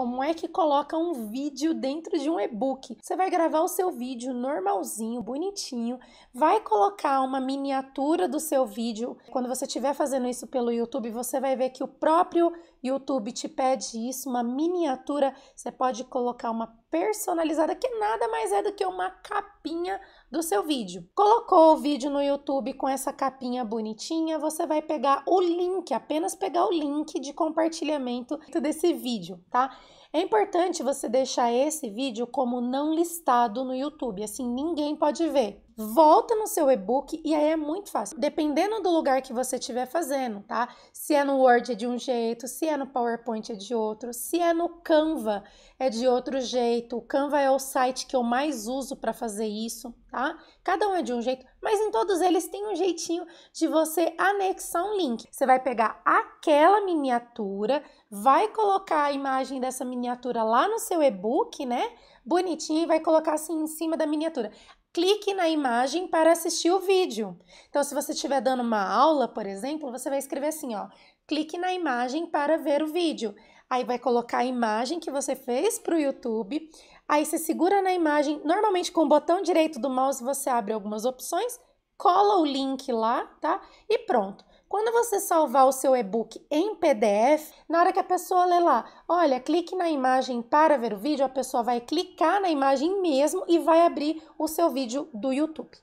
como é que coloca um vídeo dentro de um e-book. Você vai gravar o seu vídeo normalzinho, bonitinho, vai colocar uma miniatura do seu vídeo. Quando você estiver fazendo isso pelo YouTube, você vai ver que o próprio YouTube te pede isso, uma miniatura, você pode colocar uma personalizada que nada mais é do que uma capinha do seu vídeo. Colocou o vídeo no YouTube com essa capinha bonitinha, você vai pegar o link, apenas pegar o link de compartilhamento desse vídeo, tá? É importante você deixar esse vídeo como não listado no YouTube, assim ninguém pode ver volta no seu e-book e aí é muito fácil. Dependendo do lugar que você estiver fazendo, tá? Se é no Word é de um jeito, se é no PowerPoint é de outro, se é no Canva é de outro jeito. O Canva é o site que eu mais uso para fazer isso, tá? Cada um é de um jeito, mas em todos eles tem um jeitinho de você anexar um link. Você vai pegar aquela miniatura, vai colocar a imagem dessa miniatura lá no seu e-book, né? Bonitinho e vai colocar assim em cima da miniatura clique na imagem para assistir o vídeo. Então, se você estiver dando uma aula, por exemplo, você vai escrever assim, ó, clique na imagem para ver o vídeo. Aí vai colocar a imagem que você fez para o YouTube. Aí você segura na imagem, normalmente com o botão direito do mouse você abre algumas opções, cola o link lá, tá? E pronto. Quando você salvar o seu e-book em PDF, na hora que a pessoa lê lá, olha, clique na imagem para ver o vídeo, a pessoa vai clicar na imagem mesmo e vai abrir o seu vídeo do YouTube.